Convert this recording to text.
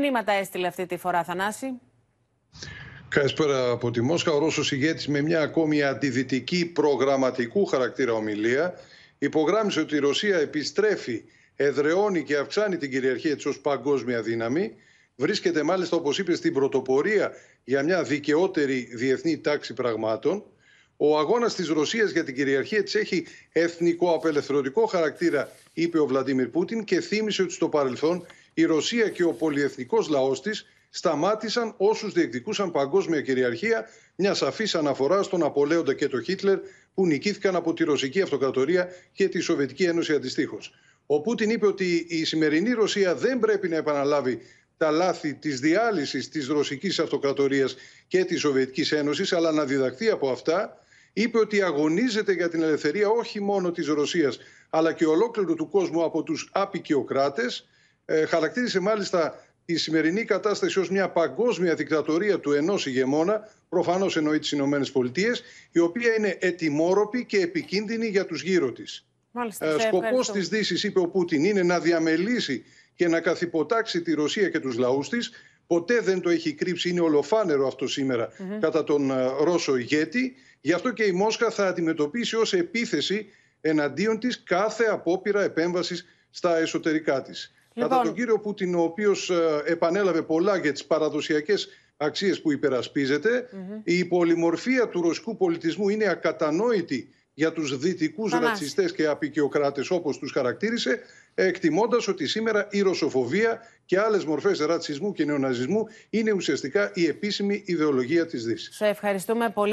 Μηνύματα έστειλε αυτή τη φορά, Θανάση. Καλησπέρα από τη Μόσχα. Ο Ρώσος ηγέτης με μια ακόμη αντιδυτική προγραμματικού χαρακτήρα ομιλία υπογράμμισε ότι η Ρωσία επιστρέφει, εδρεώνει και αυξάνει την κυριαρχία της ως παγκόσμια δύναμη. Βρίσκεται μάλιστα, όπως είπε, στην πρωτοπορία για μια δικαιότερη διεθνή τάξη πραγμάτων. Ο αγώνας της Ρωσίας για την κυριαρχία της έχει εθνικό απελευθερωτικό χαρακτήρα, είπε ο Βλαντίμιρ Πούτιν και θύμισε ότι στο παρελθόν η Ρωσία και ο πολιεθνικός λαός της σταμάτησαν όσους διεκδικούσαν παγκόσμια κυριαρχία, μια σαφής αναφορά στον Απολέοντα και τον Χίτλερ που νικήθηκαν από τη Ρωσική Αυτοκρατορία και τη Σοβιετική Ένωση αντιστοίχως. Ο Πούτιν είπε ότι η σημερινή Ρωσία δεν πρέπει να επαναλάβει τα λάθη της διάλυσης της Ρωσικής Αυτοκρατορίας και της Σοβιετικής Ένωσης, αλλά να διδαχθεί από αυτά. Είπε ότι αγωνίζεται για την ελευθερία όχι μόνο της Ρωσίας, αλλά και ολόκληρου του κόσμου από τους απεικιοκράτε. Ε, χαρακτήρισε μάλιστα τη σημερινή κατάσταση ως μια παγκόσμια δικτατορία του ενός ηγεμόνα, προφανώς εννοεί τις Ηνωμένες Πολιτείες, η οποία είναι ετοιμόρροπη και επικίνδυνη για τους γύρω της. Μάλιστα, ε, σκοπός της Δύσης, είπε ο Πούτιν, είναι να διαμελήσει και να καθυποτάξει τη Ρωσία και τους λαούς της. Ποτέ δεν το έχει κρύψει, είναι ολοφάνερο αυτό κατά τον ε, Ρώσο ηγέτη. Γι' αυτό και η Μόσχα θα αντιμετωπίσει ως επίθεση εναντίον της κάθε απόπειρα επέμβασης στα εσωτερικά της. Κατά λοιπόν. τον κύριο Πούτιν, ο οποίος ε, επανέλαβε πολλά για τις παραδοσιακές αξίες που υπερασπιζεται η πολυμορφία του ρωσικού πολιτισμού είναι ακατανόητη για τους δυτικούς ρατσιστές και απεικιοκράτες, όπως τους χαρακτήρισε, εκτιμώντας ότι σήμερα η ρωσοφοβία και άλλες μορφές ρατσισμού και νεοναζισμού είναι ουσιαστικά η επίσημη ιδεολογία της Δύσης. Σε ευχαριστούμε πολύ.